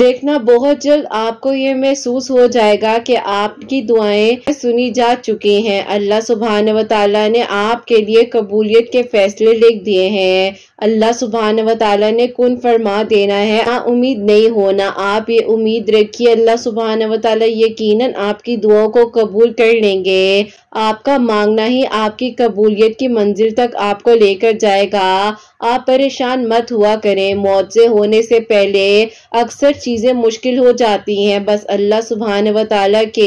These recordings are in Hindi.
देखना बहुत जल्द आपको ये महसूस हो जाएगा कि आपकी दुआएं सुनी जा चुकी हैं अल्लाह सुबहान वाली ने आपके लिए कबूलियत के फैसले लिख दिए हैं अल्लाह सुबहान वाली ने कन फरमा देना है आ, उम्मीद नहीं होना आप ये उम्मीद रखिए अल्लाह सुबहान वाली यकीन आपकी दुआओं को कबूल कर लेंगे आपका मांगना ही आपकी कबूलियत की मंजिल तक आपको लेकर जाएगा आप परेशान मत हुआ करें मौत से होने से पहले अक्सर चीज़ें मुश्किल हो जाती हैं बस अल्लाह सुबहान व ताली के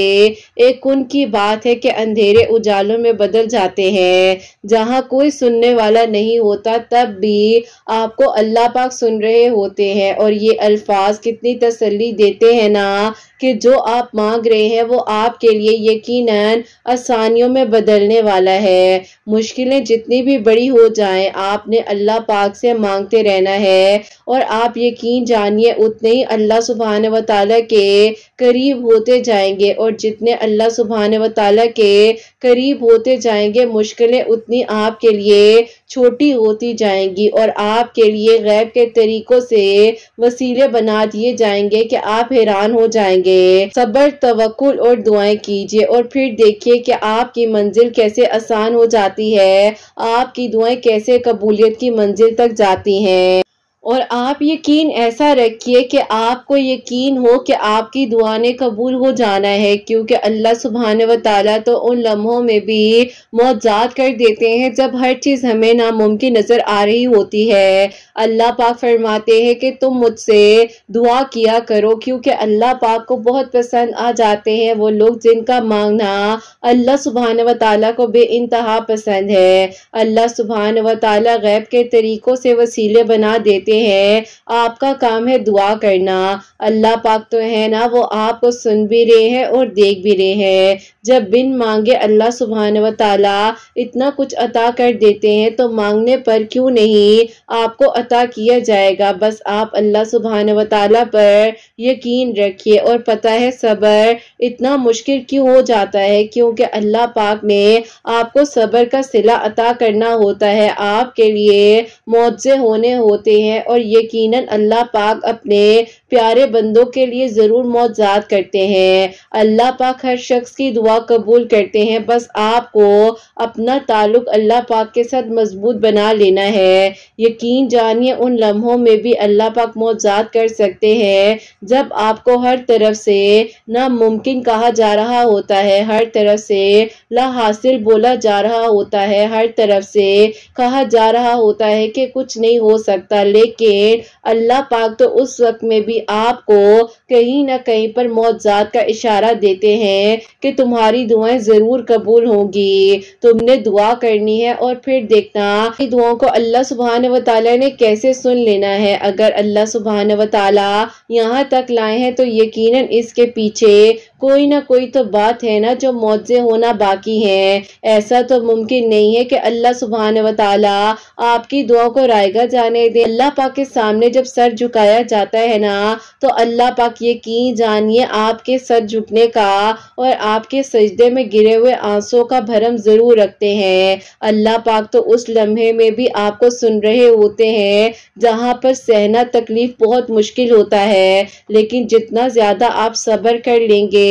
एक कुन की बात है कि अंधेरे उजालों में बदल जाते हैं जहाँ कोई सुनने वाला नहीं होता तब भी आपको अल्लाह पाक सुन रहे होते हैं और ये अल्फाज कितनी तसल्ली देते हैं ना कि जो आप मांग रहे हैं वो आपके लिए यकीन आसानियों में बदलने वाला है मुश्किलें जितनी भी बड़ी हो जाएं आपने अल्लाह पाक से मांगते रहना है और आप यकीन जानिए उतने ही अल्लाह अल्लाह सुबहान व ताली के करीब होते जाएंगे और जितने अल्लाह सुबहान व ताली के करीब होते जाएंगे मुश्किलें उतनी आपके लिए छोटी होती जाएंगी और आपके लिए गैब के तरीक़ों से वसीले बना दिए जाएंगे कि आप हैरान हो जाएंगे सब्र तवक्ल और दुआएं कीजिए और फिर देखिए कि आपकी मंजिल कैसे आसान हो जाती है आपकी दुआएं कैसे कबूलियत की मंजिल तक जाती हैं और आप यकीन ऐसा रखिए कि आपको यकीन हो कि आपकी दुआ ने कबूल हो जाना है क्योंकि अल्लाह सुबहान व तो उन लम्हों में भी मुआवजात कर देते हैं जब हर चीज़ हमें नामुमकिन नज़र आ रही होती है अल्लाह पाक फरमाते हैं कि तुम मुझसे दुआ किया करो क्योंकि अल्लाह पाक को बहुत पसंद आ जाते हैं वो लोग जिनका मांगना अल्लाह सुबहान व को बे इंतहा पसंद है अल्लाह सुबहान व गैब के तरीक़ों से वसीले बना देते करते हैं आपका काम है दुआ करना अल्लाह पाक तो है ना वो आपको सुन भी रहे हैं और देख भी रहे हैं जब बिन मांगे अल्लाह सुबहान व ताला इतना कुछ अता कर देते हैं तो मांगने पर क्यों नहीं आपको अता किया जाएगा बस आप अल्लाह सुबहान व ताला पर यकीन रखिए और पता है सबर इतना मुश्किल क्यों हो जाता है क्योंकि अल्लाह पाक ने आपको सबर का सिला अता करना होता है आपके लिए मुआवजे होने होते हैं और यकीन अल्लाह पाक अपने प्यारे बंदों के लिए ज़रूर मौजाद करते हैं अल्लाह पाक हर शख्स की दुआ दुआ कबूल करते हैं बस आपको अपना ताल्लुक अल्लाह पाक के साथ मजबूत बना लेना है यकीन जानिए उन लम्हों में भी अल्लाह पाक मौजाद कर सकते हैं जब आपको हर तरफ से नामुमकिन कहा जा रहा होता है हर तरफ से ला हासिल बोला जा रहा होता है हर तरफ से कहा जा रहा होता है कि कुछ नहीं हो सकता लेकिन अल्लाह पाक तो उस वक्त में भी आपको कहीं ना कहीं पर मौजाद का इशारा देते हैं कि तुम्हारा तुम्हारी दुआएं जरूर कबूल होंगी तुमने दुआ करनी है और फिर देखना दुआओं को अल्लाह सुबहान व ने कैसे सुन लेना है अगर अल्लाह सुबहान व यहाँ तक लाए हैं तो यकीनन इसके पीछे कोई ना कोई तो बात है ना जो मुआवजे होना बाकी है ऐसा तो मुमकिन नहीं है कि अल्लाह सुबहान वाली आपकी दुआ को रायगा जाने दे अल्लाह पाक के सामने जब सर झुकाया जाता है ना तो अल्लाह पाक ये की जानिए आपके सर झुकने का और आपके सजदे में गिरे हुए आंसू का भरम ज़रूर रखते हैं अल्लाह पाक तो उस लम्हे में भी आपको सुन रहे होते हैं जहाँ पर सहना तकलीफ़ बहुत मुश्किल होता है लेकिन जितना ज़्यादा आप सब्र कर लेंगे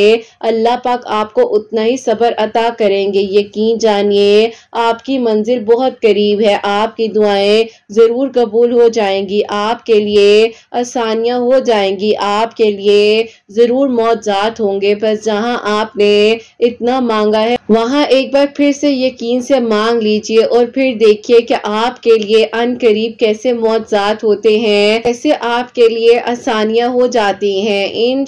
अल्लाह पाक आपको उतना ही सबर अता करेंगे यकीन जानिए आपकी मंजिल बहुत करीब है आपकी दुआएं ज़रूर कबूल हो जाएंगी आपके लिए आसानियां हो जाएंगी आपके लिए ज़रूर मौजात होंगे बस जहाँ आपने इतना मांगा है वहाँ एक बार फिर से यकीन से मांग लीजिए और फिर देखिए कि आपके लिए अन करीब कैसे मौजात होते हैं कैसे आपके लिए आसानियाँ हो जाती हैं इन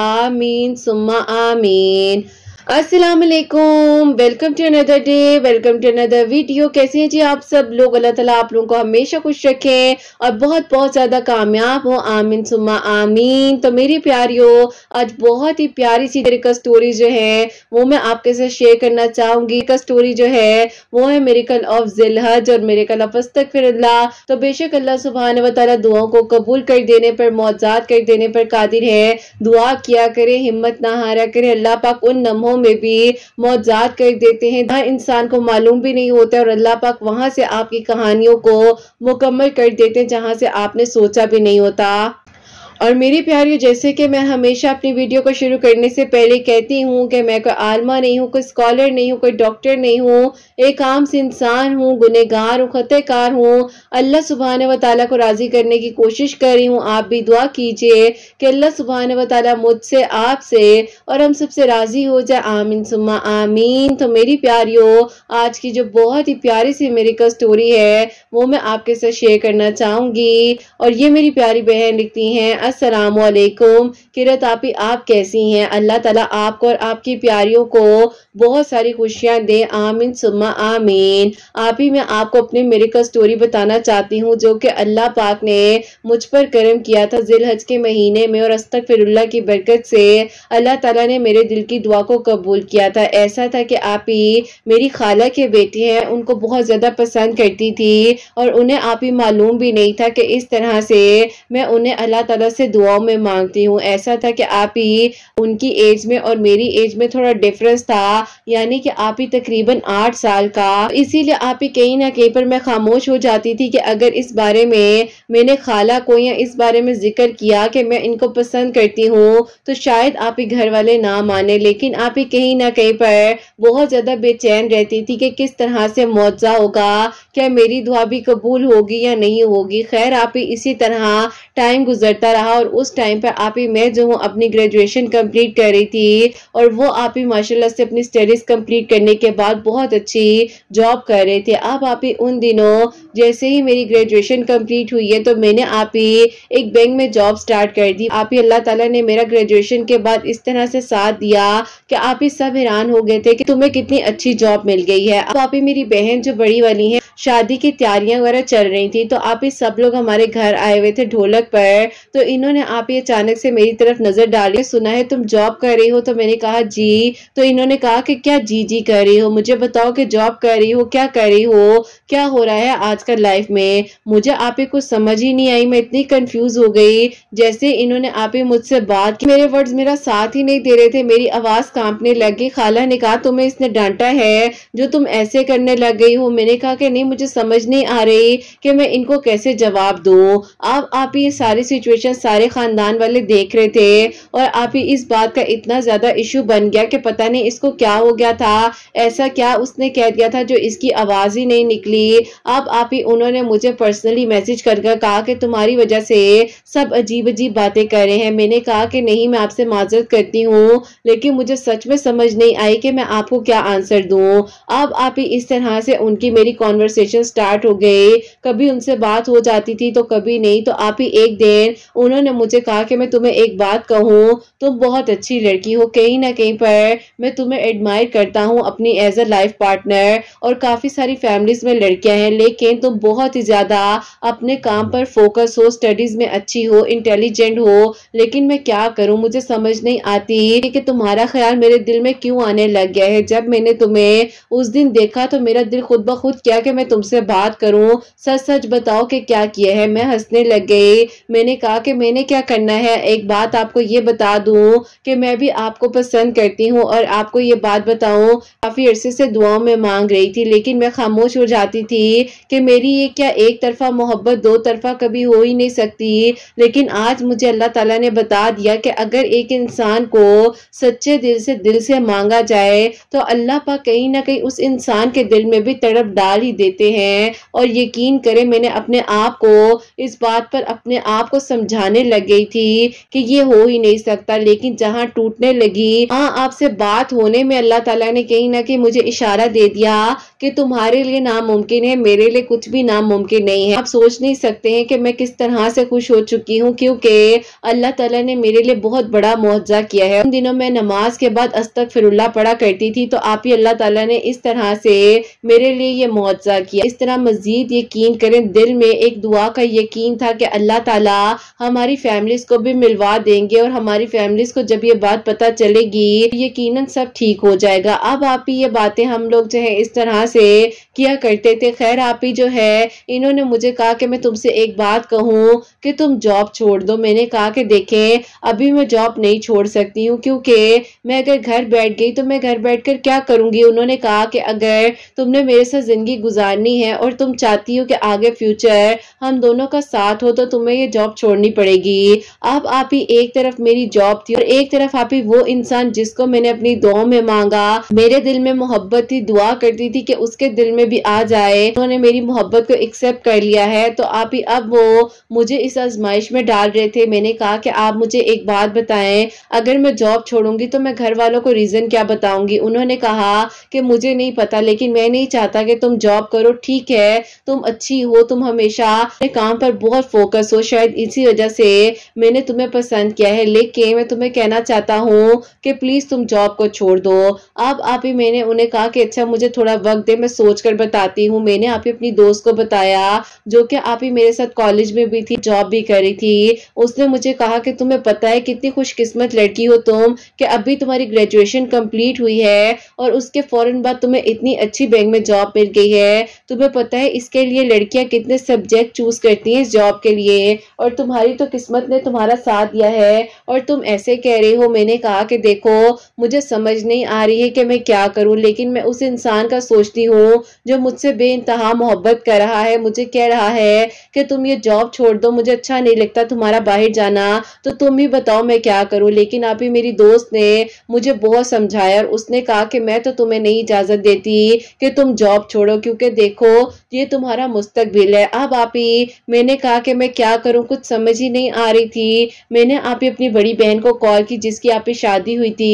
आमीन सुम्मा आमीन असलम welcome to another day welcome to another video कैसे हैं जी आप सब लोग अल्लाह ताला आप लोगों को हमेशा खुश रखें और बहुत बहुत ज़्यादा कामयाब हो आमीन सुमा आमीन तो मेरी हो आज बहुत ही प्यारी सी मेरी का स्टोरी जो है वो मैं आपके साथ शेयर करना चाहूँगी का स्टोरी जो है वो है मेरिकल ऑफ जिलहज और मेरिकल ऑफ अस्तक फिर तो बेशक अल्लाह सुबहान व दुआओं को कबूल कर देने पर मौजाद कर देने पर कादिर है दुआ किया करें हिम्मत ना हारा करें अल्लाह पाक उन नमहों में भी मौजाद कर देते हैं जहाँ इंसान को मालूम भी नहीं होता और अल्लाह पाक वहाँ से आपकी कहानियों को मुकम्मल कर देते हैं जहाँ से आपने सोचा भी नहीं होता और मेरे प्यारियों जैसे कि मैं हमेशा अपनी वीडियो को शुरू करने से पहले कहती हूँ कि मैं कोई आलमा नहीं हूँ कोई स्कॉलर नहीं हूँ कोई डॉक्टर नहीं हूँ एक आम से इंसान हूँ गुनहगार हूँ खतःकार हूँ अल्लाह सुबहान व ताली को राज़ी करने की कोशिश कर रही हूँ आप भी दुआ कीजिए कि अल्लाह सुबहान व ताली मुझसे आपसे और हम सबसे राज़ी हो जाए आमीन सुमा आमीन तो मेरी प्यारियों आज की जो बहुत ही प्यारी सी मेरी का स्टोरी है वो मैं आपके साथ शेयर करना चाहूँगी और ये मेरी प्यारी बहन लिखती हैं असलकुम किरत आपी आप कैसी हैं अल्लाह ताला आपको और आपकी प्यारियों को बहुत सारी खुशियाँ दे आमीन सुम्मा आमीन आप ही मैं आपको अपनी मेरिकल स्टोरी बताना चाहती हूँ जो कि अल्लाह पाक ने मुझ पर करम किया था जिल हज के महीने में और अस्तक फिरुल्ला की बरकत से अल्लाह ताला ने मेरे दिल की दुआ को कबूल किया था ऐसा था कि आप ही मेरी खाला के बेटी हैं उनको बहुत ज़्यादा पसंद करती थी और उन्हें आप ही मालूम भी नहीं था कि इस तरह से मैं उन्हें अल्लाह ताला से दुआओं में मांगती हूँ ऐसा था कि आप ही उनकी एज में और मेरी एज में थोड़ा डिफरेंस था यानी कि आप ही तकरीबन आठ साल का इसीलिए आप ही कहीं ना कहीं पर मैं खामोश हो जाती थी कि अगर इस बारे में मैंने खाला को या इस बारे में जिक्र किया कि मैं इनको पसंद करती हूँ तो शायद आप ही घर वाले ना माने लेकिन आप ही कहीं ना कहीं पर बहुत ज़्यादा बेचैन रहती थी कि किस तरह से मुआवजा होगा क्या मेरी दुआ भी कबूल होगी या नहीं होगी खैर आप ही इसी तरह टाइम गुजरता रहा था और उस टाइम पर आप ही मैं जो हूँ अपनी ग्रेजुएशन कंप्लीट कर रही थी और वो आप ही माशाल्लाह से अपनी स्टडीज़ कंप्लीट करने के बाद बहुत अच्छी जॉब कर रहे थे अब आप ही उन दिनों जैसे ही मेरी ग्रेजुएशन कंप्लीट हुई है तो मैंने आप ही एक बैंक में जॉब स्टार्ट कर दी आप ही अल्लाह ताला ने मेरा ग्रेजुएशन के बाद इस तरह से साथ दिया कि आप ही सब हैरान हो गए थे कि तुम्हें कितनी अच्छी जॉब मिल गई है तो आप ही मेरी बहन जो बड़ी वाली है शादी की तैयारियां वगैरह चल रही थी तो आप ही सब लोग हमारे घर आए हुए थे ढोलक पर तो इन्होंने आप ही अचानक से मेरी तरफ नजर डाली सुना है तुम जॉब कर रही हो तो मैंने कहा जी तो इन्होंने कहा कि क्या जी जी कर रही हो मुझे बताओ कि जॉब कर रही हो क्या कर रही हो क्या हो रहा है आज आजकल लाइफ में मुझे आप ही कुछ समझ ही नहीं आई मैं इतनी कंफ्यूज हो गई जैसे इन्होंने आप ही मुझसे बात की मेरे वर्ड्स मेरा साथ ही नहीं दे रहे थे मेरी आवाज कांपने लग गई खाला ने कहा तुम्हें इसने डांटा है जो तुम ऐसे करने लग गई हो मैंने कहा कि नहीं मुझे समझ नहीं आ रही कि मैं इनको कैसे जवाब दू अब आप ये सारी सिचुएशन सारे खानदान वाले देख रहे थे और आप ही इस बात का इतना ज्यादा इश्यू बन गया कि पता नहीं इसको क्या हो गया था ऐसा क्या उसने कह दिया था जो इसकी आवाज ही नहीं निकली अब आप आप ही उन्होंने मुझे पर्सनली मैसेज कर कहा कि तुम्हारी वजह से सब अजीब अजीब बातें कर रहे हैं मैंने कहा कि नहीं मैं आपसे माजरत करती हूँ लेकिन मुझे सच में समझ नहीं आई कि मैं आपको क्या आंसर दूँ अब आप ही इस तरह से उनकी मेरी कॉन्वर्सेशन स्टार्ट हो गई कभी उनसे बात हो जाती थी तो कभी नहीं तो आप ही एक दिन उन्होंने मुझे कहा कि मैं तुम्हें एक बात कहूँ तुम बहुत अच्छी लड़की हो कहीं ना कहीं पर मैं तुम्हें एडमायर करता हूँ अपनी एज अ लाइफ पार्टनर और काफ़ी सारी फैमिलीज में लड़कियां हैं लेकिन तुम तो बहुत ही ज़्यादा अपने काम पर फोकस हो स्टडीज़ में अच्छी हो इंटेलिजेंट हो लेकिन मैं क्या करूँ मुझे समझ नहीं आती कि तुम्हारा ख्याल मेरे दिल में क्यों आने लग गया है जब मैंने तुम्हें उस दिन देखा तो मेरा दिल खुद ब खुद क्या कि मैं तुमसे बात करूँ सच सच बताओ कि क्या किया है मैं हंसने लग गई मैंने कहा कि मैंने क्या करना है एक बात आपको ये बता दूं कि मैं भी आपको पसंद करती हूँ और आपको ये बात बताऊं काफ़ी अरसे से दुआओं में मांग रही थी लेकिन मैं खामोश हो जाती थी कि मेरी ये क्या एक तरफा मोहब्बत दो तरफा कभी हो ही नहीं सकती लेकिन आज मुझे अल्लाह ताला ने बता दिया कि अगर एक इंसान को सच्चे दिल से दिल से मांगा जाए तो अल्लाह पा कहीं ना कहीं उस इंसान के दिल में भी तड़प डाल ही देते हैं और यकीन करें मैंने अपने आप को इस बात पर अपने आप को समझाने लग गई थी कि ये हो ही नहीं सकता लेकिन जहाँ टूटने लगी हाँ आपसे बात होने में अल्लाह तला ने कहीं ना कहीं मुझे इशारा दे दिया कि तुम्हारे लिए नामुमकिन है मेरे लिए कुछ कुछ भी नामुमकिन नहीं है आप सोच नहीं सकते हैं कि मैं किस तरह से खुश हो चुकी हूँ क्योंकि अल्लाह तला ने मेरे लिए बहुत बड़ा मुआवजा किया है उन दिनों में नमाज के बाद अस्तक फिरुल्ला पढ़ा करती थी तो आप ही अल्लाह ताला ने इस तरह से मेरे लिए ये मुआवजा किया इस तरह मजीद यकीन करें दिल में एक दुआ का यकीन था कि अल्लाह ताला हमारी फैमिलीज को भी मिलवा देंगे और हमारी फैमिलीज को जब ये बात पता चलेगी यकीन सब ठीक हो जाएगा अब आप ही ये बातें हम लोग जो है इस तरह से किया करते थे खैर आप ही जो है इन्होंने मुझे कहा कि मैं तुमसे एक बात कहूँ कि तुम जॉब छोड़ दो मैंने कहा कि देखें अभी मैं जॉब नहीं छोड़ सकती हूँ क्योंकि मैं अगर घर बैठ गई तो मैं घर बैठ कर क्या करूँगी उन्होंने कहा कि अगर तुमने मेरे साथ ज़िंदगी गुजारनी है और तुम चाहती हो कि आगे फ्यूचर हम दोनों का साथ हो तो तुम्हें ये जॉब छोड़नी पड़ेगी अब आप ही एक तरफ मेरी जॉब थी और एक तरफ आप ही वो इंसान जिसको मैंने अपनी दुआ में मांगा मेरे दिल में मोहब्बत थी दुआ करती थी कि उसके दिल में भी आ जाए उन्होंने मेरी मोहब्बत को एक्सेप्ट कर लिया है तो आप ही अब वो मुझे इस आजमाइश में डाल रहे थे मैंने कहा कि आप मुझे एक बात बताएं अगर मैं जॉब छोड़ूंगी तो मैं घर वालों को रीज़न क्या बताऊंगी उन्होंने कहा कि मुझे नहीं पता लेकिन मैं नहीं चाहता कि तुम जॉब करो ठीक है तुम अच्छी हो तुम हमेशा अपने काम पर बहुत फोकस हो शायद इसी वजह से मैंने तुम्हें पसंद किया है लेकिन मैं तुम्हें कहना चाहता हूँ कि प्लीज़ तुम जॉब को छोड़ दो अब आप ही मैंने उन्हें कहा कि अच्छा मुझे थोड़ा वक्त दे मैं सोचकर बताती हूँ मैंने आप ही अपनी दो दोस्त को बताया जो कि आप ही मेरे साथ कॉलेज में भी थी जॉब भी करी थी उसने मुझे कहा कि तुम्हें पता है कितनी खुशकिस्मत लड़की हो तुम कि अभी तुम्हारी ग्रेजुएशन कंप्लीट हुई है और उसके फ़ौरन बाद तुम्हें इतनी अच्छी बैंक में जॉब मिल गई है तुम्हें पता है इसके लिए लड़कियाँ कितने सब्जेक्ट चूज़ करती हैं इस जॉब के लिए और तुम्हारी तो किस्मत ने तुम्हारा साथ दिया है और तुम ऐसे कह रहे हो मैंने कहा कि देखो मुझे समझ नहीं आ रही है कि मैं क्या करूं लेकिन मैं उस इंसान का सोचती हूँ जो मुझसे बेानतहा मोहब्बत मदद कर रहा है मुझे कह रहा है कि तुम ये जॉब छोड़ दो मुझे अच्छा नहीं लगता तुम्हारा बाहर जाना तो तुम ही बताओ मैं क्या करूं लेकिन आप ही मेरी दोस्त ने मुझे बहुत समझाया और उसने कहा कि मैं तो तुम्हें नहीं इजाज़त देती कि तुम जॉब छोड़ो क्योंकि देखो ये तुम्हारा मुस्तकबिल है अब आप ही मैंने कहा कि मैं क्या करूँ कुछ समझ ही नहीं आ रही थी मैंने आप ही अपनी बड़ी बहन को कॉल की जिसकी आप ही शादी हुई थी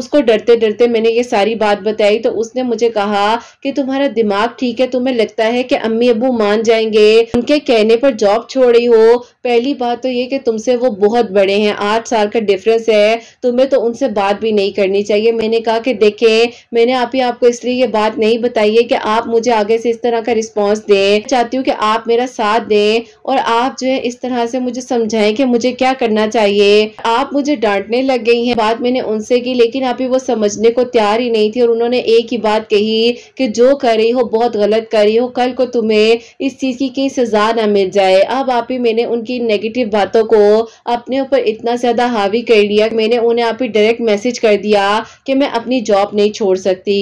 उसको डरते डरते मैंने ये सारी बात बताई तो उसने मुझे कहा कि तुम्हारा दिमाग ठीक है तुम्हें लगता है कि अम्मी अबू मान जाएंगे उनके कहने पर जॉब छोड़ रही हो पहली बात तो ये कि तुमसे वो बहुत बड़े हैं आठ साल का डिफरेंस है तुम्हें तो उनसे बात भी नहीं करनी चाहिए मैंने कहा कि देखे मैंने आप ही आपको इसलिए ये बात नहीं बताई है कि आप मुझे आगे से इस तरह का रिस्पॉन्स दें चाहती हूँ कि आप मेरा साथ दें और आप जो है इस तरह से मुझे समझाएं कि मुझे क्या करना चाहिए आप मुझे डांटने लग गई है बात मैंने उनसे की लेकिन आप ही वो समझने को तैयार ही नहीं थी और उन्होंने एक ही बात कही कि जो कर रही हो बहुत गलत कर रही हो कल को तुम्हें इस चीज़ की कहीं सजा ना मिल जाए अब आप ही मैंने उनकी की नेगेटिव बातों को अपने ऊपर इतना ज़्यादा हावी कर लिया मैंने उन्हें आप ही डायरेक्ट मैसेज कर दिया कि मैं अपनी जॉब नहीं छोड़ सकती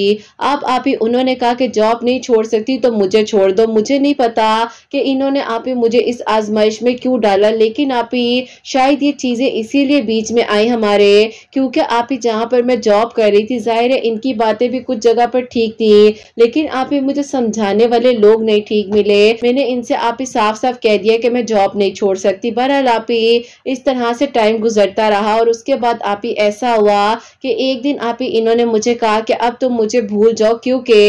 आप आप ही उन्होंने कहा कि जॉब नहीं छोड़ सकती तो मुझे छोड़ दो मुझे नहीं पता कि इन्होंने आप ही मुझे इस आजमाइश में क्यों डाला लेकिन आप ही शायद ये चीज़ें इसीलिए बीच में आई हमारे क्योंकि आप ही जहाँ पर मैं जॉब कर रही थी जाहिर है इनकी बातें भी कुछ जगह पर ठीक थी लेकिन आप ही मुझे समझाने वाले लोग नहीं ठीक मिले मैंने इनसे आप ही साफ साफ कह दिया कि मैं जॉब नहीं छोड़ सकती बहरहाल आप ही इस तरह से टाइम गुजरता रहा और उसके बाद आप ही ऐसा हुआ कि एक दिन आप ही इन्होंने मुझे कहा कि अब तुम मुझे भूल जाओ क्योंकि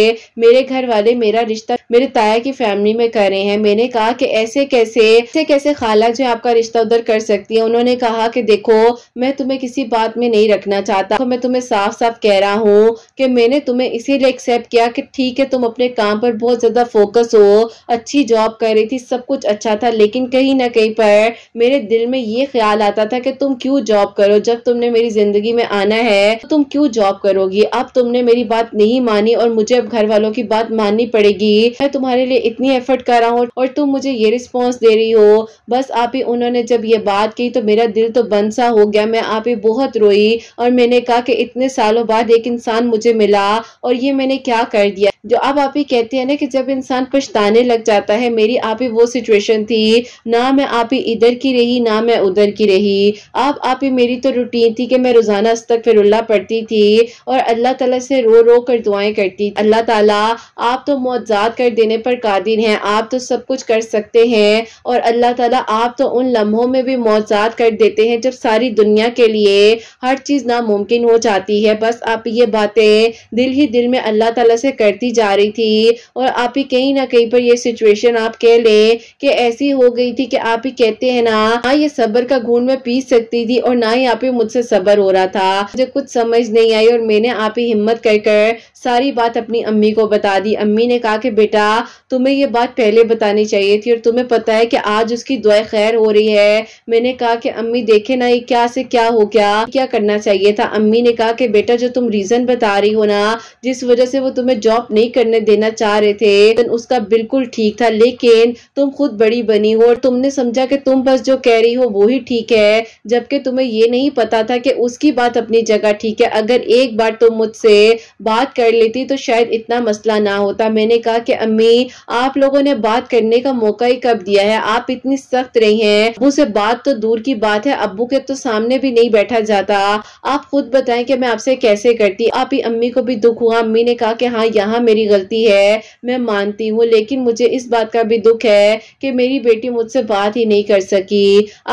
मेरे घर वाले मेरा रिश्ता मेरे ताया की फैमिली में कर रहे हैं मैंने कहा कि ऐसे कैसे ऐसे कैसे खाला जो आपका रिश्ता उधर कर सकती है उन्होंने कहा कि देखो मैं तुम्हें किसी बात में नहीं रखना चाहता तो मैं तुम्हें साफ साफ कह रहा हूँ कि मैंने तुम्हें इसीलिए एक्सेप्ट किया कि ठीक है तुम अपने काम पर बहुत ज्यादा फोकस हो अच्छी जॉब कर रही थी सब कुछ अच्छा था लेकिन कहीं ना कहीं पर पर मेरे दिल में ये ख्याल आता था कि तुम क्यों जॉब करो जब तुमने मेरी जिंदगी में आना है तो तुम क्यों जॉब करोगी अब तुमने मेरी बात नहीं मानी और मुझे अब घर वालों की बात माननी पड़ेगी मैं तुम्हारे लिए इतनी एफर्ट कर रहा हूँ और तुम मुझे ये रिस्पॉन्स दे रही हो बस आप ही उन्होंने जब ये बात की तो मेरा दिल तो बंद सा हो गया मैं आप ही बहुत रोई और मैंने कहा कि इतने सालों बाद एक इंसान मुझे मिला और ये मैंने क्या कर दिया जो अब आप ही कहते हैं ना कि जब इंसान पछताने लग जाता है मेरी आप ही वो सिचुएशन थी ना मैं आप आप ही इधर की रही ना मैं उधर की रही आप आप ही मेरी तो रूटीन थी कि मैं रोज़ाना अस्तगफिरुल्लाह पढ़ती थी और अल्लाह ताला से रो रो कर दुआएं करती अल्लाह ताला आप तो मुआवजात कर देने पर कादिर हैं आप तो सब कुछ कर सकते हैं और अल्लाह ताला आप तो उन लम्हों में भी मुआवजात कर देते हैं जब सारी दुनिया के लिए हर चीज़ नामुमकिन हो जाती है बस आप ये बातें दिल ही दिल में अल्लाह ताला से करती जा रही थी और आप ही कहीं ना कहीं पर यह सिचुएशन आप कह लें कि ऐसी हो गई थी कि आप ही कहते हैं ना ना ये सबर का घून में पी सकती थी और ना ही आप ही मुझसे सबर हो रहा था मुझे कुछ समझ नहीं आई और मैंने आप ही हिम्मत कर कर सारी बात अपनी अम्मी को बता दी अम्मी ने कहा कि बेटा तुम्हें ये बात पहले बतानी चाहिए थी और तुम्हें पता है कि आज उसकी दुआ खैर हो रही है मैंने कहा कि अम्मी देखे ना ये क्या से क्या हो गया क्या करना चाहिए था अम्मी ने कहा कि बेटा जो तुम रीजन बता रही हो ना जिस वजह से वो तुम्हें जॉब नहीं करने देना चाह रहे थे तो उसका बिल्कुल ठीक था लेकिन तुम खुद बड़ी बनी हो और तुमने समझा कि तुम बस जो कह रही हो वो ही ठीक है जबकि तुम्हें ये नहीं पता था कि उसकी बात अपनी जगह ठीक है अगर एक बार तुम मुझसे बात कर लेती तो शायद इतना मसला ना होता मैंने कहा कि अम्मी आप लोगों ने बात करने का मौका ही कब दिया है आप इतनी सख्त रही हैं अबू से बात तो दूर की बात है अबू के तो सामने भी नहीं बैठा जाता आप खुद बताएं कि मैं आपसे कैसे करती आप ही अम्मी को भी दुख हुआ अम्मी ने कहा कि हाँ यहाँ मेरी गलती है मैं मानती हूँ लेकिन मुझे इस बात का भी दुख है कि मेरी बेटी मुझसे बात ही नहीं कर सकी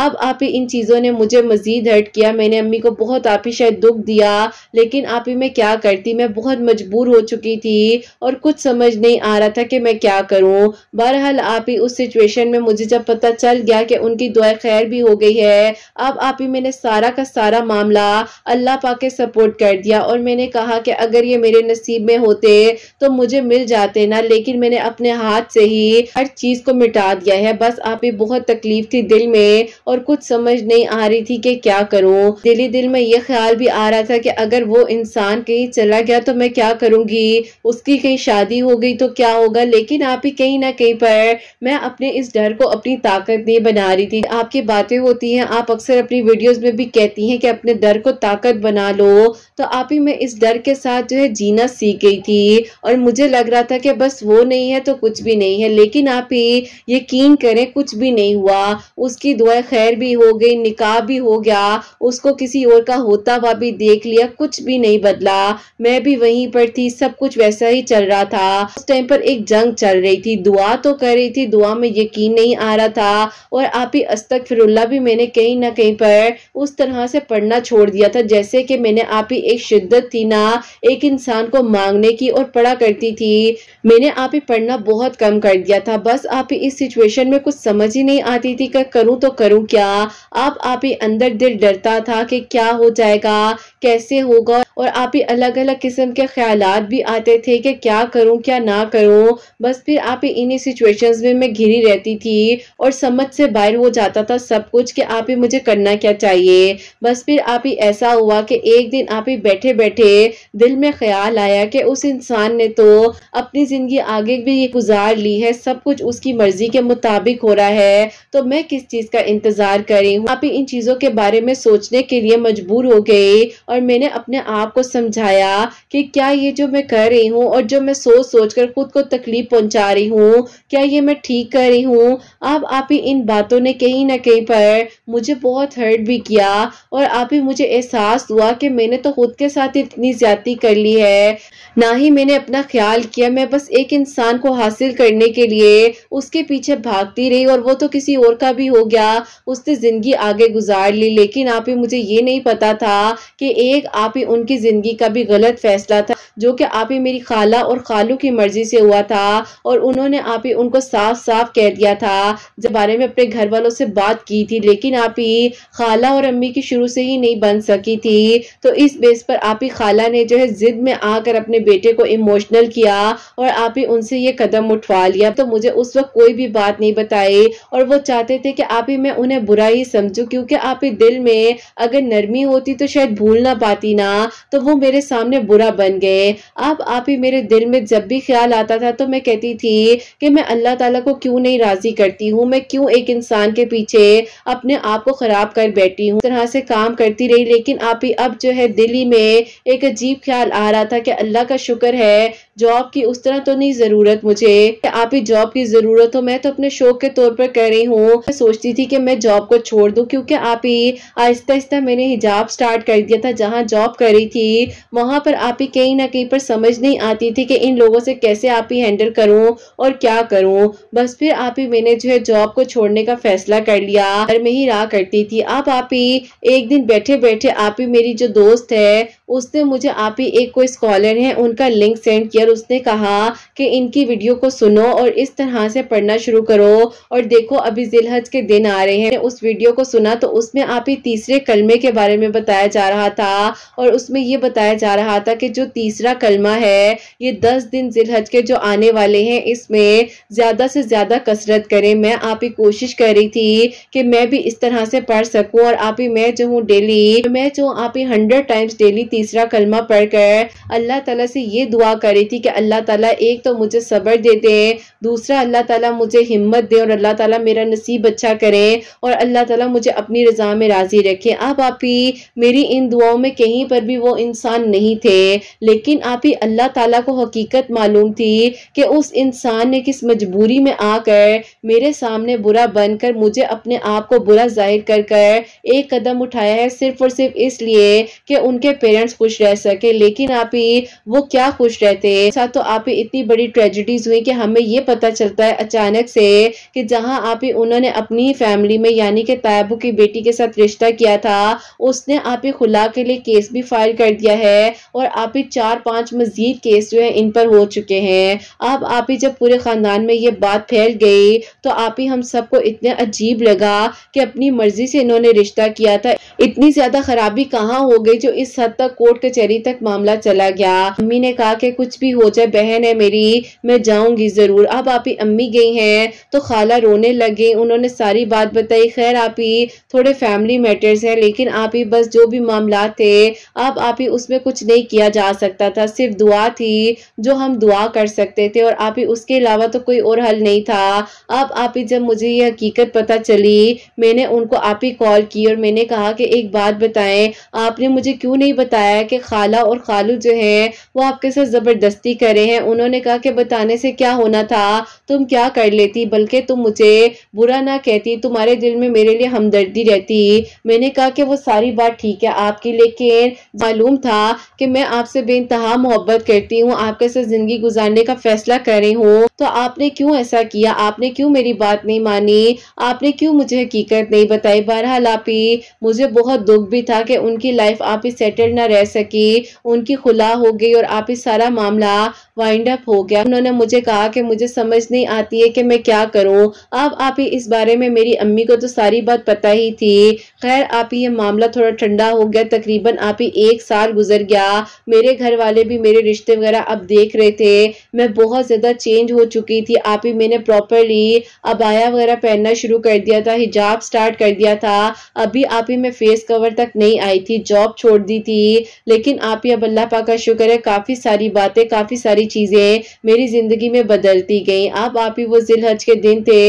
अब आप ही इन चीज़ों ने मुझे मजीद हर्ट किया मैंने अम्मी को बहुत आप ही शायद दुख दिया लेकिन आप ही मैं क्या करती मैं बहुत मजबूर मजबूर हो चुकी थी और कुछ समझ नहीं आ रहा था कि मैं क्या करूं बहरहाल आप ही उस सिचुएशन में मुझे जब पता चल गया कि उनकी दुआ खैर भी हो गई है अब आप ही मैंने सारा का सारा मामला अल्लाह पा के सपोर्ट कर दिया और मैंने कहा कि अगर ये मेरे नसीब में होते तो मुझे मिल जाते ना लेकिन मैंने अपने हाथ से ही हर चीज़ को मिटा दिया है बस आप ही बहुत तकलीफ थी दिल में और कुछ समझ नहीं आ रही थी कि क्या करूं दिली दिल में ये ख्याल भी आ रहा था कि अगर वो इंसान कहीं चला गया तो मैं क्या क्या करूंगी उसकी कहीं शादी हो गई तो क्या होगा लेकिन आप ही कहीं ना कहीं पर मैं अपने इस डर को अपनी ताकत नहीं बना रही थी आपकी बातें होती हैं आप अक्सर अपनी वीडियोस में भी कहती हैं कि अपने डर को ताकत बना लो तो आप ही मैं इस डर के साथ जो है जीना सीख गई थी और मुझे लग रहा था कि बस वो नहीं है तो कुछ भी नहीं है लेकिन आप ही यकीन करें कुछ भी नहीं हुआ उसकी दुआ खैर भी हो गई निकाह भी हो गया उसको किसी और का होता हुआ भी देख लिया कुछ भी नहीं बदला मैं भी वहीं पर पर थी सब कुछ वैसा ही चल रहा था उस टाइम पर एक जंग चल रही थी दुआ तो कर रही थी दुआ में यकीन नहीं आ रहा था और आप ही अस्तक फिरुल्ला भी मैंने कहीं ना कहीं पर उस तरह से पढ़ना छोड़ दिया था जैसे कि मैंने आप ही एक शिद्दत थी ना एक इंसान को मांगने की और पढ़ा करती थी मैंने आप ही पढ़ना बहुत कम कर दिया था बस आप ही इस सिचुएशन में कुछ समझ ही नहीं आती थी कि करूँ तो करूँ क्या आप आप ही अंदर दिल डरता था कि क्या हो जाएगा कैसे होगा और आप ही अलग अलग किस्म के ख्याल ख्यालात भी आते थे कि क्या करूं क्या ना करूं बस फिर आप इन्हीं सिचुएशंस में मैं घिरी रहती थी और समझ से बाहर हो जाता था सब कुछ कि आप ही मुझे करना क्या चाहिए बस फिर आप ही ऐसा हुआ कि एक दिन आप ही बैठे बैठे दिल में ख्याल आया कि उस इंसान ने तो अपनी ज़िंदगी आगे भी गुजार ली है सब कुछ उसकी मर्ज़ी के मुताबिक हो रहा है तो मैं किस चीज़ का इंतज़ार करी हूँ आप ही इन चीज़ों के बारे में सोचने के लिए मजबूर हो गई और मैंने अपने आप को समझाया कि क्या ये जो मैं कर रही हूँ और जो मैं सोच सोच कर खुद को तकलीफ पहुंचा रही हूँ क्या ये मैं ठीक कर रही हूँ अब आप ही इन बातों ने कहीं ना कहीं पर मुझे बहुत हर्ट भी किया और आप ही मुझे एहसास हुआ कि मैंने तो खुद के साथ इतनी ज्यादा कर ली है ना ही मैंने अपना ख्याल किया मैं बस एक इंसान को हासिल करने के लिए उसके पीछे भागती रही और वो तो किसी और का भी हो गया उसने जिंदगी आगे गुजार ली लेकिन आप ही मुझे ये नहीं पता था कि एक आप ही उनकी जिंदगी का भी गलत फैसला था जो कि आप ही मेरी खाला और खालू की मर्जी से हुआ था और उन्होंने आप ही उनको साफ साफ कह दिया था जब बारे में अपने घर वालों से बात की थी लेकिन आप ही खाला और अम्मी की शुरू से ही नहीं बन सकी थी तो इस बेस पर आप ही खाला ने जो है जिद में आकर अपने बेटे को इमोशनल किया और आप ही उनसे ये कदम उठवा लिया तो मुझे उस वक्त कोई भी बात नहीं बताई और वो चाहते थे कि आप ही मैं उन्हें बुरा ही समझू क्योंकि आप ही दिल में अगर नरमी होती तो शायद भूल ना पाती ना तो वो मेरे सामने बुरा बन गए हैं आप ही मेरे दिल में जब भी ख्याल आता था तो मैं कहती थी कि मैं अल्लाह ताला को क्यों नहीं राज़ी करती हूँ मैं क्यों एक इंसान के पीछे अपने आप को ख़राब कर बैठी हूँ तरह से काम करती रही लेकिन आप ही अब जो है दिल्ली में एक अजीब ख्याल आ रहा था कि अल्लाह का शुक्र है जॉब की उस तरह तो नहीं ज़रूरत मुझे आप ही जॉब की ज़रूरत हो मैं तो अपने शौक के तौर पर कर रही हूँ मैं सोचती थी कि मैं जॉब को छोड़ दूँ क्योंकि आप ही आहिस्ता आहिस्ता मैंने हिजाब स्टार्ट कर दिया था जहाँ जॉब करी थी वहाँ पर आप ही कहीं ना कहीं पर समझ नहीं आती थी कि इन लोगों से कैसे आप ही हैंडल करूँ और क्या करूँ बस फिर आप ही मैंने जो है जॉब को छोड़ने का फैसला कर लिया घर में ही रहा करती थी आप ही एक दिन बैठे बैठे आप ही मेरी जो दोस्त है उसने मुझे आप ही एक कोई स्कॉलर हैं उनका लिंक सेंड किया और उसने कहा कि इनकी वीडियो को सुनो और इस तरह से पढ़ना शुरू करो और देखो अभी जिलहज के दिन आ रहे हैं उस वीडियो को सुना तो उसमें आप ही तीसरे कलमे के बारे में बताया जा रहा था और उसमें ये बताया जा रहा था कि जो तीसरा कलमा है ये दस दिन जिलहज के जो आने वाले हैं इसमें ज़्यादा से ज़्यादा कसरत करें मैं आप ही कोशिश कर रही थी कि मैं भी इस तरह से पढ़ सकूँ और आप ही मैं जो हूँ डेली मैं जो आप ही हंड्रेड टाइम्स डेली तीसरा कलमा पढ़कर अल्लाह ताला से ये दुआ करी थी कि अल्लाह ताला एक तो मुझे सब्र दे दें दूसरा अल्लाह ताला मुझे हिम्मत दे और अल्लाह ताला मेरा नसीब अच्छा करें और अल्लाह ताला मुझे अपनी रजा में राज़ी रखें आप आप ही मेरी इन दुआओं में कहीं पर भी वो इंसान नहीं थे लेकिन आप ही अल्लाह तला को हकीकत मालूम थी कि उस इंसान ने किस मजबूरी में आकर मेरे सामने बुरा बनकर मुझे अपने आप को बुरा जाहिर कर कर एक कदम उठाया है सिर्फ और सिर्फ इसलिए कि उनके पेरेंट्स पेरेंट्स खुश रह सके लेकिन आप ही वो क्या खुश रहते साथ तो आप ही इतनी बड़ी ट्रेजिडीज हुई कि हमें ये पता चलता है अचानक से कि जहाँ आप ही उन्होंने अपनी फैमिली में यानी कि तायबू की बेटी के साथ रिश्ता किया था उसने आप ही खुला के लिए केस भी फाइल कर दिया है और आप ही चार पांच मजीद केस जो है इन पर हो चुके हैं अब आप ही जब पूरे खानदान में ये बात फैल गई तो आप ही हम सबको इतने अजीब लगा कि अपनी मर्जी से इन्होंने रिश्ता किया था इतनी ज्यादा खराबी कहाँ हो गई जो इस हद तक तक कोर्ट कचहरी तक मामला चला गया अम्मी ने कहा कि कुछ भी हो जाए बहन है मेरी मैं जाऊंगी जरूर अब आप ही अम्मी गई हैं तो खाला रोने लग गई उन्होंने सारी बात बताई खैर आप ही थोड़े फैमिली मैटर्स हैं लेकिन आप ही बस जो भी मामला थे अब आप ही उसमें कुछ नहीं किया जा सकता था सिर्फ दुआ थी जो हम दुआ कर सकते थे और आप ही उसके अलावा तो कोई और हल नहीं था अब आप ही जब मुझे ये हकीकत पता चली मैंने उनको आप ही कॉल की और मैंने कहा कि एक बात बताएं आपने मुझे क्यों नहीं बताया बताया कि खाला और खालू जो है वो आपके साथ ज़बरदस्ती करे हैं उन्होंने कहा कि बताने से क्या होना था तुम क्या कर लेती बल्कि तुम मुझे बुरा ना कहती तुम्हारे दिल में मेरे लिए हमदर्दी रहती मैंने कहा कि वो सारी बात ठीक है आपकी लेकिन मालूम था कि मैं आपसे बेानतहा मोहब्बत करती हूँ आपके साथ ज़िंदगी गुजारने का फ़ैसला कर रही हूँ तो आपने क्यों ऐसा किया आपने क्यों मेरी बात नहीं मानी आपने क्यों मुझे हकीकत नहीं बताई बहरहाल आप ही मुझे बहुत दुख भी था कि उनकी लाइफ आप ही सेटल ना रह सकी उनकी खुला हो गई और आप ही सारा मामला वाइंड अप हो गया उन्होंने मुझे कहा कि मुझे समझ नहीं आती है कि मैं क्या करूं अब आप ही इस बारे में मेरी अम्मी को तो सारी बात पता ही थी खैर आप ही ये मामला थोड़ा ठंडा हो गया तकरीबन आप ही एक साल गुजर गया मेरे घर वाले भी मेरे रिश्ते वगैरह अब देख रहे थे मैं बहुत ज़्यादा चेंज हो चुकी थी आप ही मैंने प्रॉपरली अबाया वगैरह पहनना शुरू कर दिया था हिजाब स्टार्ट कर दिया था अभी आप ही मैं फेस कवर तक नहीं आई थी जॉब छोड़ दी थी लेकिन आप ही अब अल्लाह पाक का शुक्र है काफ़ी सारी बातें काफ़ी सारी चीज़ें मेरी ज़िंदगी में बदलती गई आप आप ही वो हज के दिन थे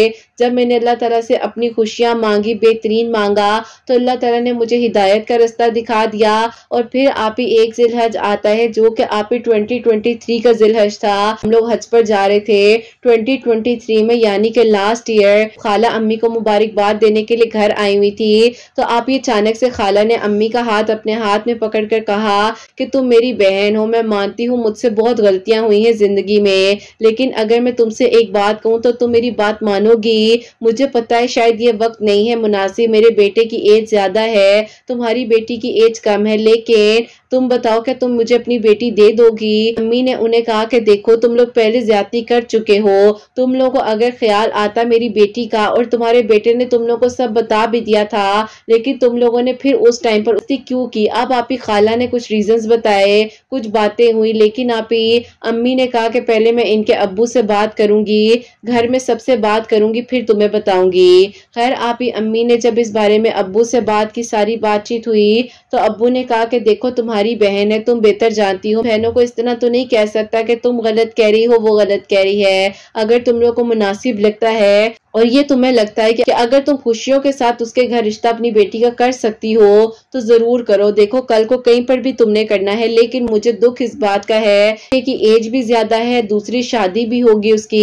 जब मैंने अल्लाह तला से अपनी खुशियाँ मांगी बेहतरीन मांगा तो अल्लाह तला ने मुझे हिदायत का रास्ता दिखा दिया और फिर आप ही एक हज आता है जो कि आप ही ट्वेंटी ट्वेंटी थ्री का हज था हम लोग हज पर जा रहे थे ट्वेंटी ट्वेंटी थ्री में यानी कि लास्ट ईयर खाला अम्मी को मुबारकबाद देने के लिए घर आई हुई थी तो आप ही अचानक से खाला ने अम्मी का हाथ अपने हाथ में पकड़ कर कहा कि तुम मेरी बहन हो मैं मानती हूँ मुझसे बहुत गलतियाँ हुई हैं ज़िंदगी में लेकिन अगर मैं तुमसे एक बात कहूँ तो तुम मेरी बात मानोगी कि मुझे पता है शायद ये वक्त नहीं है मुनासिब मेरे बेटे की एज ज़्यादा है तुम्हारी बेटी की एज कम है लेकिन तुम बताओ क्या तुम मुझे अपनी बेटी दे दोगी अम्मी ने उन्हें कहा कि देखो तुम लोग पहले ज्यादा कर चुके हो तुम लोगों को अगर ख्याल आता मेरी बेटी का और तुम्हारे बेटे ने तुम लोग को सब बता भी दिया था लेकिन तुम लोगों ने फिर उस टाइम पर उसकी क्यों की अब आपकी खाला ने कुछ रीजन बताए कुछ बातें हुई लेकिन ही अम्मी ने कहा कि पहले मैं इनके अब्बू से बात करूंगी घर में सबसे बात करूंगी फिर तुम्हें बताऊंगी खैर आप ही अम्मी ने जब इस बारे में अब्बू से बात की सारी बातचीत हुई तो अबू ने कहा कि देखो तुम्हारी बहन है तुम बेहतर जानती हो बहनों को इस तरह तो नहीं कह सकता कि तुम गलत कह रही हो वो गलत कह रही है अगर तुम लोग को मुनासिब लगता है और ये तुम्हें लगता है कि अगर तुम खुशियों के साथ उसके घर रिश्ता अपनी बेटी का कर सकती हो तो जरूर करो देखो कल को कहीं पर भी तुमने करना है लेकिन मुझे दुख इस बात का है कि एज भी ज्यादा है दूसरी शादी भी होगी उसकी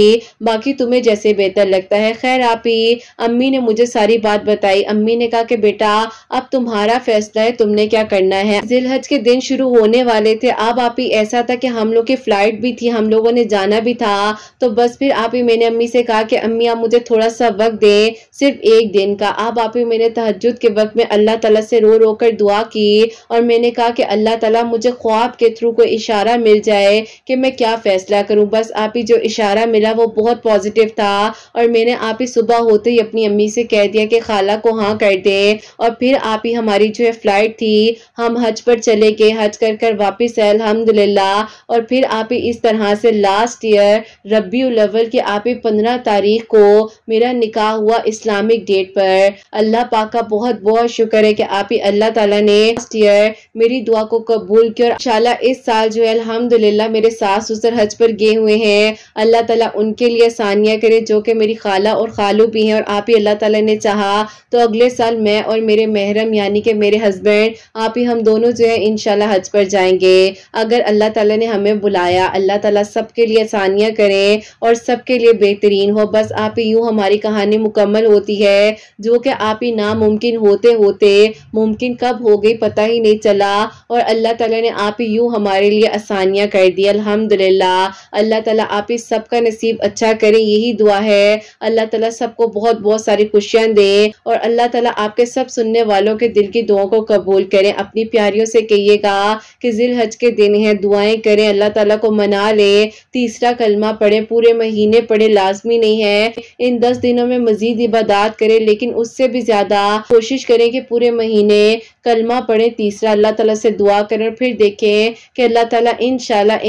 बाकी तुम्हें जैसे बेहतर लगता है खैर आप ही अम्मी ने मुझे सारी बात बताई अम्मी ने कहा कि बेटा अब तुम्हारा फैसला है तुमने क्या करना है जिलहज के दिन शुरू होने वाले थे अब आप ही ऐसा था कि हम लोग की फ्लाइट भी थी हम लोगों ने जाना भी था तो बस फिर आप ही मैंने अम्मी से कहा कि अम्मी आप मुझे थोड़ा थोड़ा सा वक्त दे सिर्फ एक दिन का आप आप ही मैंने तहजद के वक्त में अल्लाह तला से रो रो कर दुआ की और मैंने कहा कि अल्लाह तला मुझे ख्वाब के थ्रू कोई इशारा मिल जाए कि मैं क्या फ़ैसला करूँ बस आप ही जो इशारा मिला वो बहुत पॉजिटिव था और मैंने आप ही सुबह होते ही अपनी अम्मी से कह दिया कि खाला को हाँ कर दे और फिर आप ही हमारी जो है फ़्लाइट थी हम हज पर चले गए हज कर कर वापिस आए अलहमदिल्ला और फिर आप ही इस तरह से लास्ट ईयर रबी उलवल के आप ही पंद्रह तारीख को मेरा निकाह हुआ इस्लामिक डेट पर अल्लाह पाक का बहुत बहुत शुक्र है कि आप ही अल्लाह ताला ने लास्ट ईयर मेरी दुआ को कबूल किया और इंशाल्लाह इस साल जो है अल्हम्दुलिल्लाह मेरे सास ससुर हज पर गए हुए हैं अल्लाह ताला उनके लिए आसानियाँ करे जो कि मेरी खाला और खालू भी हैं और आप ही अल्लाह ताला ने चाहा तो अगले साल मैं और मेरे महरम यानी कि मेरे हस्बैंड आप ही हम दोनों जो है इनशाला हज पर जाएंगे अगर अल्लाह ताला ने हमें बुलाया अल्लाह ताला सबके लिए आसानियाँ करें और सबके लिए बेहतरीन हो बस आप ही यूँ हम हमारी कहानी मुकम्मल होती है जो कि आप ही नामुमकिन होते होते मुमकिन कब हो गई पता ही नहीं चला और अल्लाह ताला ने आप ही यूँ हमारे लिए आसानियाँ कर दी अल्हम्दुलिल्लाह अल्लाह ताला आप ही सबका नसीब अच्छा करें यही दुआ है अल्लाह ताला सबको बहुत बहुत सारी खुशियाँ दे और अल्लाह ताला आपके सब सुनने वालों के दिल की दुआओं को कबूल करें अपनी प्यारियों से कहिएगा कि जिल हज के दिन है दुआएं करें अल्लाह ताला को मना ले तीसरा कलमा पढ़े पूरे महीने पढ़े लाजमी नहीं है इन दस दस दिनों में मजीद इबादत करें लेकिन उससे भी ज़्यादा कोशिश करें कि पूरे महीने कलमा पढ़े तीसरा अल्लाह तला से दुआ करें और फिर देखें कि अल्लाह तला इन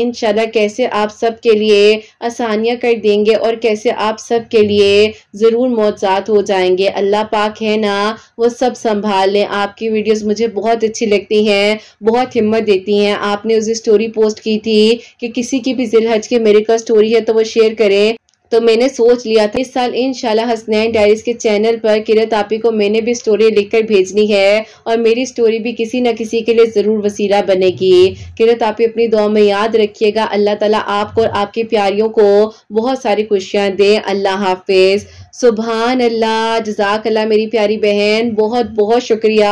इंशाल्लाह कैसे आप सब के लिए आसानियाँ कर देंगे और कैसे आप सब के लिए ज़रूर मौजात हो जाएंगे अल्लाह पाक है ना वो सब संभाल लें आपकी वीडियोस मुझे बहुत अच्छी लगती हैं बहुत हिम्मत देती हैं आपने उसे स्टोरी पोस्ट की थी कि किसी की भी जिल हज के मेरे का स्टोरी है तो वो शेयर करें तो मैंने सोच लिया था इस साल इन हसनैन डायरीज के चैनल पर किरत तापी को मैंने भी स्टोरी लिखकर भेजनी है और मेरी स्टोरी भी किसी न किसी के लिए ज़रूर वसीला बनेगी किरत आपी अपनी दुआ में याद रखिएगा अल्लाह ताला आपको और आपकी प्यारियों को बहुत सारी खुशियाँ दें अल्लाह हाफिज़ सुबहान अल्लाह जजाक अल्लाह मेरी प्यारी बहन बहुत बहुत शुक्रिया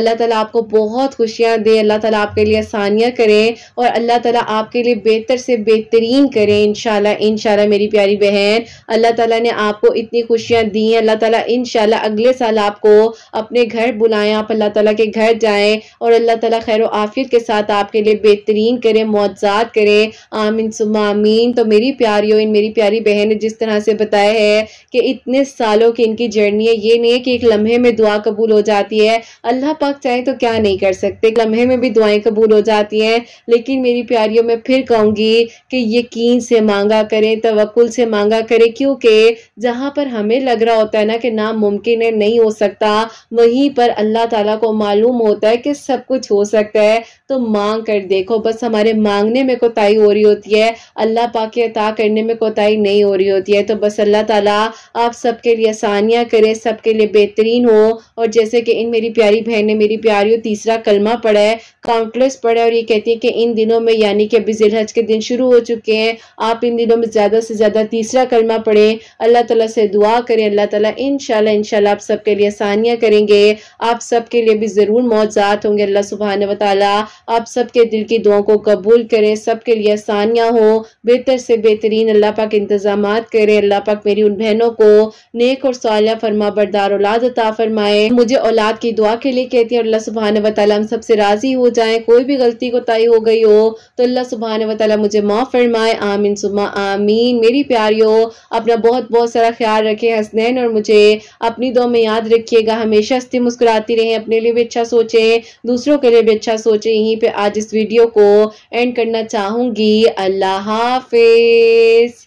अल्लाह ताला आपको बहुत खुशियाँ दे अल्लाह ताला आपके लिए आसानियाँ करें और अल्लाह ताला आपके लिए बेहतर से बेहतरीन करें इन इन मेरी प्यारी बहन अल्लाह ताला ने आपको इतनी खुशियाँ दी हैं अल्लाह ताला इन अगले साल आपको अपने घर बुलाएं आप अल्लाह ताला के घर जाएं और अल्लाह ताला खैर आफियत के साथ आपके लिए बेहतरीन करें मुआवजात करें आमीन सुमामीन तो मेरी प्यारी इन मेरी प्यारी बहन ने जिस तरह से बताया है कि इतने सालों की इनकी जर्नी है ये नहीं है कि एक लम्हे में दुआ कबूल हो जाती है अल्लाह पाक चाहे तो क्या नहीं कर सकते लम्हे में भी दुआएं कबूल हो जाती हैं लेकिन मेरी प्यारियों में फिर कहूंगी कि यकीन से मांगा करें तवक्ल से मांगा करें क्योंकि जहां पर हमें लग रहा होता है ना कि नामुमकिन है नहीं हो सकता वहीं पर अल्लाह ताला को मालूम होता है कि सब कुछ हो सकता है तो मांग कर देखो बस हमारे मांगने में कोताही हो रही होती है अल्लाह पाक के अता करने में कोताही नहीं हो रही होती है तो बस अल्लाह ताला आप आप सबके लिए आसानियाँ करें सबके लिए बेहतरीन हो और जैसे कि इन मेरी प्यारी बहन ने मेरी प्यारी तीसरा कलमा पढ़ा है काउंटलेस पढ़ा है और ये कहती है कि इन दिनों में यानी कि अभी जिलहज के दिन शुरू हो चुके हैं आप इन दिनों में ज़्यादा से ज़्यादा तीसरा कलमा पढ़ें अल्लाह तला से दुआ करें अल्लाह तला इन शाला आप सबके लिए आसानियाँ करेंगे आप सबके लिए भी ज़रूर मौजात होंगे अल्लाह सुबहान वाली आप सबके दिल की दुआ को कबूल करें सबके लिए आसानियाँ हों बेहतर से बेहतरीन अल्लाह पाक इंतजाम करें अल्लाह पाक मेरी उन बहनों को नेक और सालिया फरमा बरदार औलाद अता फरमाए मुझे औलाद की दुआ के लिए कहती है अल्लाह सुबहान वाली हम सबसे राजी हो जाए कोई भी गलती कोताही हो गई हो तो अल्लाह सुबहान वाली मुझे माफ़ फरमाए आमीन सुबह आमीन मेरी हो अपना बहुत बहुत सारा ख्याल रखे हसनैन और मुझे अपनी दो में याद रखिएगा हमेशा हस्ती मुस्कुराती रहें अपने लिए भी अच्छा सोचें दूसरों के लिए भी अच्छा सोचें यहीं पर आज इस वीडियो को एंड करना चाहूँगी अल्लाह हाफिज़